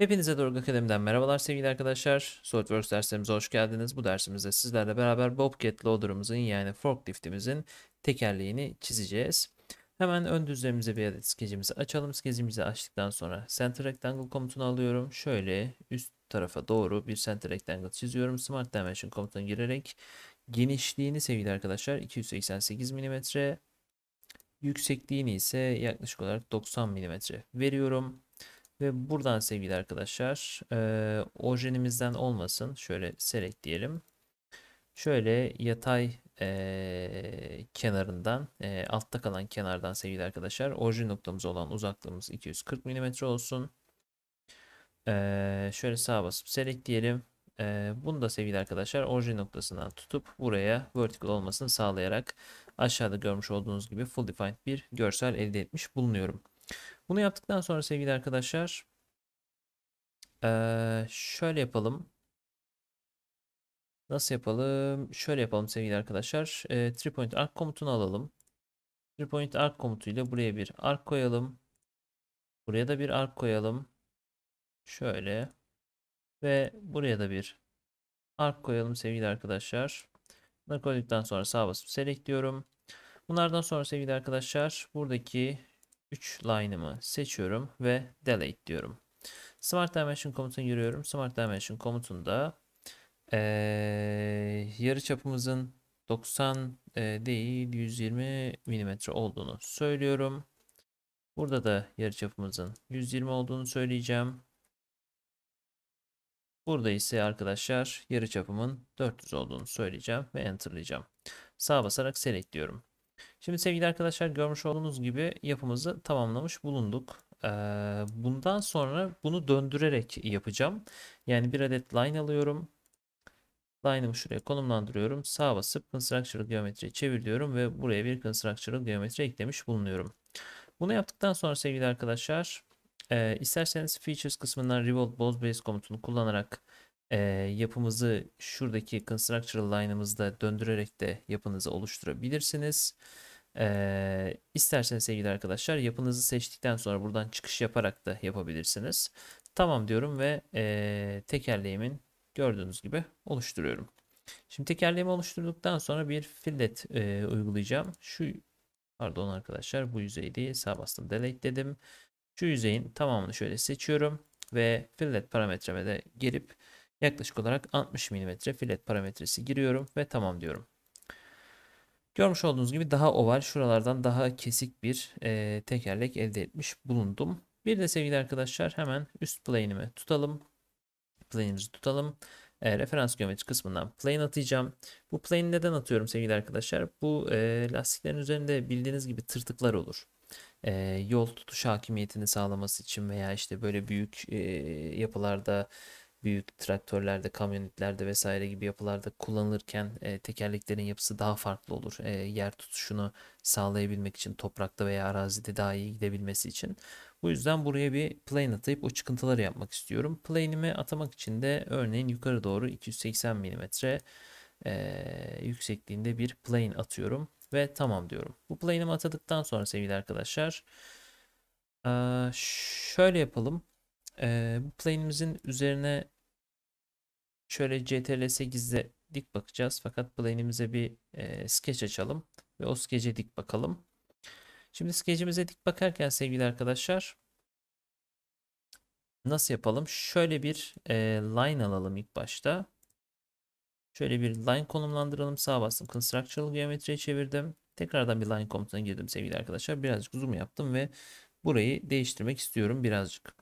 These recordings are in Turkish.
Hepinize Doruk Akademi'den merhabalar sevgili arkadaşlar. SolidWorks derslerimize hoş geldiniz. Bu dersimizde sizlerle beraber Bobcat Loader'ımızın yani forkliftimizin tekerleğini çizeceğiz. Hemen ön düzlemimize bir adet skecimizi açalım. Skecimizi açtıktan sonra Center Rectangle komutunu alıyorum. Şöyle üst tarafa doğru bir Center Rectangle çiziyorum. Smart Dimension komutuna girerek genişliğini sevgili arkadaşlar 288 mm. Yüksekliğini ise yaklaşık olarak 90 mm veriyorum. Ve buradan sevgili arkadaşlar e, ojenimizden olmasın. Şöyle select diyelim. Şöyle yatay e, kenarından e, altta kalan kenardan sevgili arkadaşlar orijin noktamız olan uzaklığımız 240 mm olsun. E, şöyle sağa basıp select diyelim. E, bunu da sevgili arkadaşlar orijin noktasından tutup buraya vertical olmasını sağlayarak aşağıda görmüş olduğunuz gibi full defined bir görsel elde etmiş bulunuyorum. Bunu yaptıktan sonra sevgili arkadaşlar şöyle yapalım. Nasıl yapalım? Şöyle yapalım sevgili arkadaşlar. E, three point arc komutunu alalım. Three point arc komutuyla buraya bir arc koyalım. Buraya da bir arc koyalım. Şöyle. Ve buraya da bir arc koyalım sevgili arkadaşlar. Bunları koyduktan sonra sağ basıp select diyorum. Bunlardan sonra sevgili arkadaşlar buradaki 3 line'ımı seçiyorum ve delete diyorum. Smart Dimension komutunu yürüyorum. Smart Dimension komutunda ee, yarı çapımızın 90 e, değil 120 mm olduğunu söylüyorum. Burada da yarı çapımızın 120 olduğunu söyleyeceğim. Burada ise arkadaşlar yarı çapımın 400 olduğunu söyleyeceğim ve enterlayacağım. Sağ basarak select diyorum. Şimdi sevgili arkadaşlar görmüş olduğunuz gibi yapımızı tamamlamış bulunduk. Ee, bundan sonra bunu döndürerek yapacağım. Yani bir adet line alıyorum. Line'ımı şuraya konumlandırıyorum. Sağa basıp Constructural Geometri'ye çeviriyorum ve buraya bir Constructural geometry eklemiş bulunuyorum. Bunu yaptıktan sonra sevgili arkadaşlar e, isterseniz Features kısmından revolt Boss Base komutunu kullanarak e, yapımızı şuradaki constructural line'ımızda döndürerek de yapınızı oluşturabilirsiniz. E, isterseniz sevgili arkadaşlar yapınızı seçtikten sonra buradan çıkış yaparak da yapabilirsiniz. Tamam diyorum ve e, tekerleğimin gördüğünüz gibi oluşturuyorum. Şimdi tekerleğimi oluşturduktan sonra bir fillet e, uygulayacağım. Şu pardon arkadaşlar bu yüzeyi değil sağ bastım delete dedim. Şu yüzeyin tamamını şöyle seçiyorum ve fillet parametreme de gelip Yaklaşık olarak 60 mm filet parametresi giriyorum ve tamam diyorum. Görmüş olduğunuz gibi daha oval şuralardan daha kesik bir e, tekerlek elde etmiş bulundum. Bir de sevgili arkadaşlar hemen üst plane'imi tutalım. Plane'imizi tutalım. E, referans geometri kısmından plane atacağım. Bu plane'i neden atıyorum sevgili arkadaşlar? Bu e, lastiklerin üzerinde bildiğiniz gibi tırtıklar olur. E, yol tutuş hakimiyetini sağlaması için veya işte böyle büyük e, yapılarda büyük traktörlerde, kamyonetlerde vesaire gibi yapılarda kullanılırken e, tekerleklerin yapısı daha farklı olur. E, yer tutuşunu sağlayabilmek için toprakta veya arazide daha iyi gidebilmesi için. Bu yüzden buraya bir plane atayıp o çıkıntıları yapmak istiyorum. Plane'imi atamak için de örneğin yukarı doğru 280 mm e, yüksekliğinde bir plane atıyorum ve tamam diyorum. Bu plane'imi atadıktan sonra sevgili arkadaşlar e, şöyle yapalım. Ee, bu plane'imizin üzerine şöyle CTRL gizle dik bakacağız. Fakat plane'imize bir e, sketch açalım ve o sketch'e dik bakalım. Şimdi sketch'imize dik bakarken sevgili arkadaşlar nasıl yapalım? Şöyle bir e, line alalım ilk başta. Şöyle bir line konumlandıralım. Sağ bastım. Constructural geometriye çevirdim. Tekrardan bir line komutuna girdim sevgili arkadaşlar. Birazcık zoom yaptım ve burayı değiştirmek istiyorum birazcık.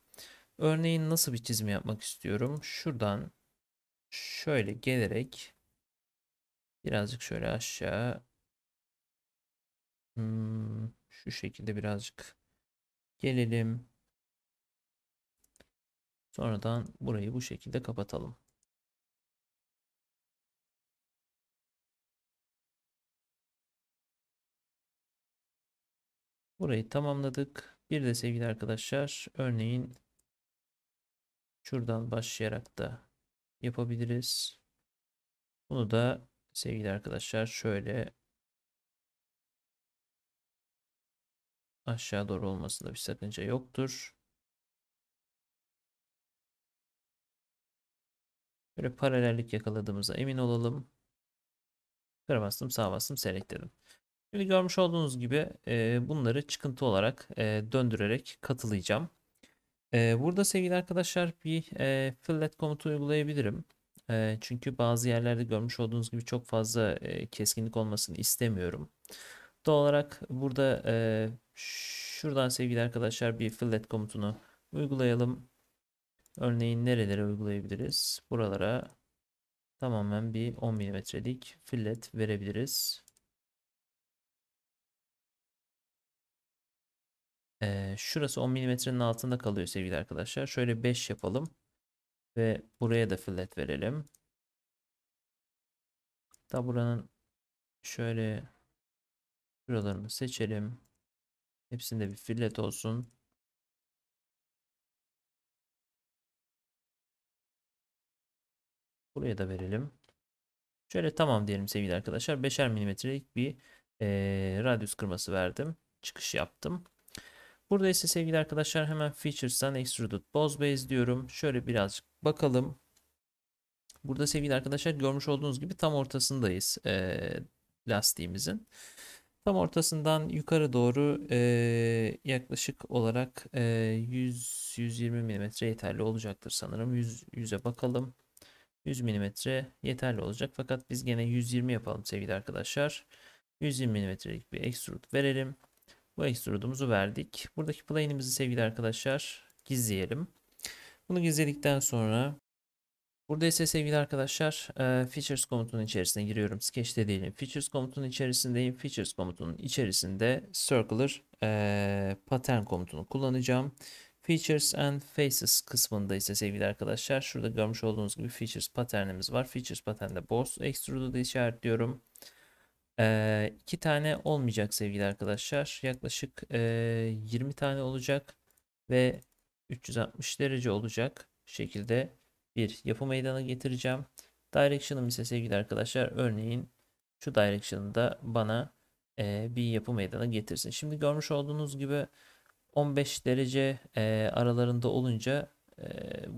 Örneğin nasıl bir çizim yapmak istiyorum? Şuradan şöyle gelerek birazcık şöyle aşağı hmm, şu şekilde birazcık gelelim. Sonradan burayı bu şekilde kapatalım. Burayı tamamladık. Bir de sevgili arkadaşlar örneğin Şuradan başlayarak da yapabiliriz. Bunu da sevgili arkadaşlar şöyle aşağı doğru olması da bir sakınca yoktur. Böyle paralellik yakaladığımıza emin olalım. Kıra bastım sağ bastım select Şimdi görmüş olduğunuz gibi e, bunları çıkıntı olarak e, döndürerek katılayacağım burada sevgili arkadaşlar bir e, fillet komutu uygulayabilirim. E, çünkü bazı yerlerde görmüş olduğunuz gibi çok fazla e, keskinlik olmasını istemiyorum. Doğal olarak burada e, şuradan sevgili arkadaşlar bir fillet komutunu uygulayalım. Örneğin nerelere uygulayabiliriz? Buralara tamamen bir 10 milimetrelik fillet verebiliriz. Ee, şurası 10 milimetrenin altında kalıyor sevgili arkadaşlar. Şöyle 5 yapalım. Ve buraya da fillet verelim. Da buranın şöyle şuralarını seçelim. Hepsinde bir fillet olsun. Buraya da verelim. Şöyle tamam diyelim sevgili arkadaşlar. 5'er milimetrelik bir e, radyus kırması verdim. Çıkış yaptım. Burada ise sevgili arkadaşlar hemen Features'tan Extruded Boss Base diyorum. Şöyle birazcık bakalım. Burada sevgili arkadaşlar görmüş olduğunuz gibi tam ortasındayız e, lastiğimizin. Tam ortasından yukarı doğru e, yaklaşık olarak e, 100-120 mm yeterli olacaktır sanırım. 100, 100'e bakalım. 100 mm yeterli olacak. Fakat biz gene 120 yapalım sevgili arkadaşlar. 120 mm'lik bir extrude verelim. Bu extrude'umuzu verdik. Buradaki plane'imizi sevgili arkadaşlar gizleyelim. Bunu gizledikten sonra burada ise sevgili arkadaşlar e, features komutunun içerisine giriyorum. Sketch'te değilim. Features komutunun içerisindeyim. Features komutunun içerisinde circular e, pattern komutunu kullanacağım. Features and Faces kısmında ise sevgili arkadaşlar şurada görmüş olduğunuz gibi Features patternimiz var. Features pattern'de boss extrude'u da işaretliyorum. Ee, tane olmayacak sevgili arkadaşlar. Yaklaşık e, 20 tane olacak ve 360 derece olacak şekilde bir yapı meydana getireceğim. Direction'ım ise sevgili arkadaşlar örneğin şu direction'ı bana e, bir yapı meydana getirsin. Şimdi görmüş olduğunuz gibi 15 derece e, aralarında olunca e,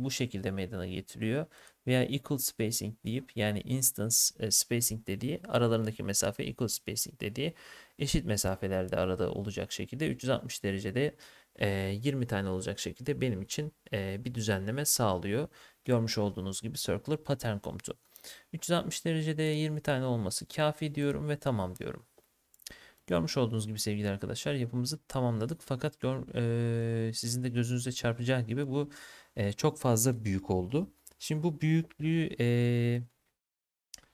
bu şekilde meydana getiriyor veya equal spacing deyip yani instance e, spacing dediği aralarındaki mesafe equal spacing dediği eşit mesafelerde arada olacak şekilde 360 derecede 20 e, tane olacak şekilde benim için e, bir düzenleme sağlıyor. Görmüş olduğunuz gibi circular pattern komutu. 360 derecede 20 tane olması kafi diyorum ve tamam diyorum. Görmüş olduğunuz gibi sevgili arkadaşlar yapımızı tamamladık. Fakat gör, e, sizin de gözünüze çarpacağı gibi bu e, çok fazla büyük oldu. Şimdi bu büyüklüğü e,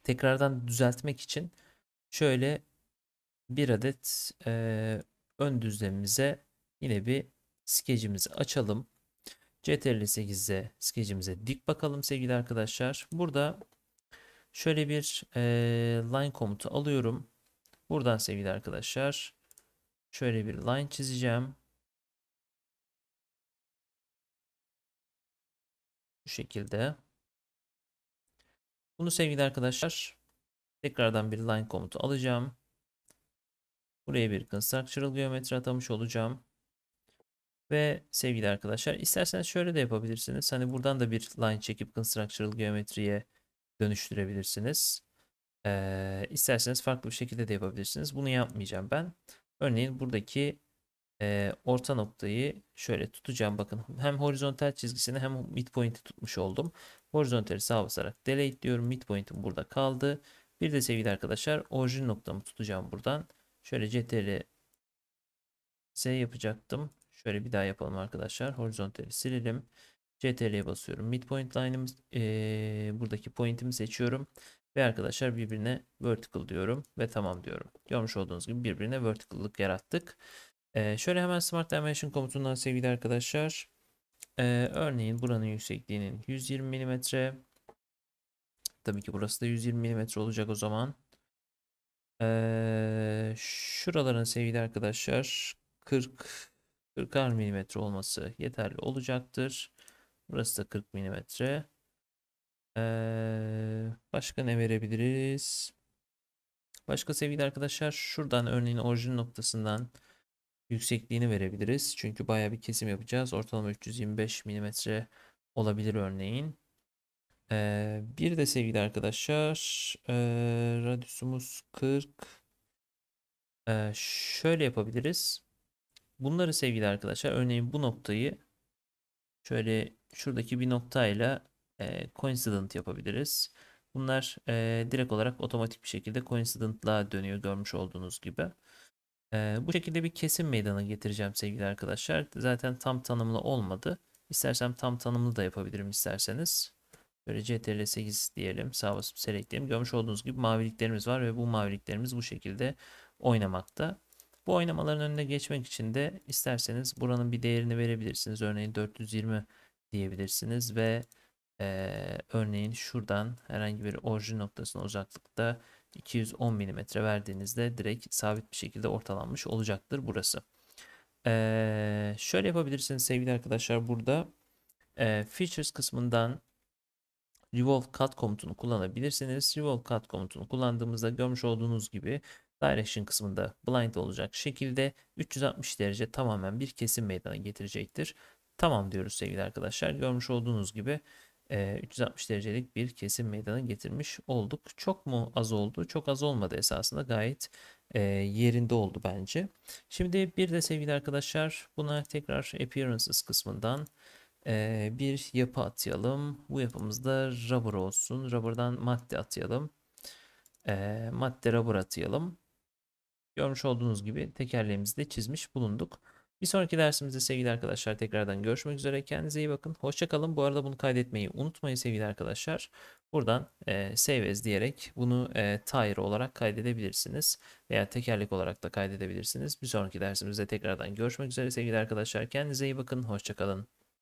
tekrardan düzeltmek için şöyle bir adet e, ön düzlemimize yine bir skecimizi açalım. CTRL 8'de skecimize dik bakalım sevgili arkadaşlar. Burada şöyle bir e, line komutu alıyorum. Buradan sevgili arkadaşlar şöyle bir line çizeceğim. Bu şekilde. Bunu sevgili arkadaşlar tekrardan bir line komutu alacağım. Buraya bir constructural geometri atamış olacağım. Ve sevgili arkadaşlar isterseniz şöyle de yapabilirsiniz. Hani buradan da bir line çekip constructural geometriye dönüştürebilirsiniz. Ee, isterseniz farklı bir şekilde de yapabilirsiniz. Bunu yapmayacağım ben. Örneğin buradaki e, orta noktayı şöyle tutacağım. Bakın hem horizontal çizgisini hem midpoint'i tutmuş oldum. Horizontali sağ basarak delete diyorum. Midpoint'im burada kaldı. Bir de sevgili arkadaşlar orijin noktamı tutacağım buradan. Şöyle CTRL Z yapacaktım. Şöyle bir daha yapalım arkadaşlar. Horizontali silelim. CTRL'ye basıyorum. Midpoint line'ımı e, buradaki point'imi seçiyorum. Ve arkadaşlar birbirine vertical diyorum ve tamam diyorum. Görmüş olduğunuz gibi birbirine vertical'lık yarattık. E, şöyle hemen Smart Dimension komutundan sevgili arkadaşlar ee, örneğin buranın yüksekliğinin 120 mm. Tabii ki burası da 120 mm olacak o zaman. Ee, şuraların sevgili arkadaşlar 40 40 mm olması yeterli olacaktır. Burası da 40 mm. Ee, başka ne verebiliriz? Başka sevgili arkadaşlar şuradan örneğin orijin noktasından yüksekliğini verebiliriz. Çünkü baya bir kesim yapacağız. Ortalama 325 mm olabilir örneğin. Ee, bir de sevgili arkadaşlar e, radyusumuz 40. Ee, şöyle yapabiliriz. Bunları sevgili arkadaşlar örneğin bu noktayı şöyle şuradaki bir noktayla e, coincident yapabiliriz. Bunlar e, direkt olarak otomatik bir şekilde coincident'la dönüyor görmüş olduğunuz gibi. Ee, bu şekilde bir kesim meydana getireceğim sevgili arkadaşlar. Zaten tam tanımlı olmadı. İstersem tam tanımlı da yapabilirim isterseniz. Böyle CTRL 8 diyelim. Sağ basıp selectleyelim. Görmüş olduğunuz gibi maviliklerimiz var ve bu maviliklerimiz bu şekilde oynamakta. Bu oynamaların önüne geçmek için de isterseniz buranın bir değerini verebilirsiniz. Örneğin 420 diyebilirsiniz ve e, örneğin şuradan herhangi bir orijin noktasına uzaklıkta 210 mm verdiğinizde direkt sabit bir şekilde ortalanmış olacaktır burası. Ee, şöyle yapabilirsiniz sevgili arkadaşlar burada e, features kısmından revolve cut komutunu kullanabilirsiniz. Revolve cut komutunu kullandığımızda görmüş olduğunuz gibi direction kısmında blind olacak şekilde 360 derece tamamen bir kesim meydana getirecektir. Tamam diyoruz sevgili arkadaşlar. Görmüş olduğunuz gibi e, 360 derecelik bir kesim meydana getirmiş olduk. Çok mu az oldu? Çok az olmadı esasında gayet e, yerinde oldu bence. Şimdi bir de sevgili arkadaşlar buna tekrar appearances kısmından e, bir yapı atayalım. Bu yapımızda rubber olsun. Rubber'dan madde atayalım. E, madde rubber atayalım. Görmüş olduğunuz gibi tekerleğimizi de çizmiş bulunduk. Bir sonraki dersimizde sevgili arkadaşlar tekrardan görüşmek üzere. Kendinize iyi bakın. Hoşçakalın. Bu arada bunu kaydetmeyi unutmayın sevgili arkadaşlar. Buradan e, save as diyerek bunu e, tire olarak kaydedebilirsiniz. Veya tekerlek olarak da kaydedebilirsiniz. Bir sonraki dersimizde tekrardan görüşmek üzere sevgili arkadaşlar. Kendinize iyi bakın. Hoşçakalın.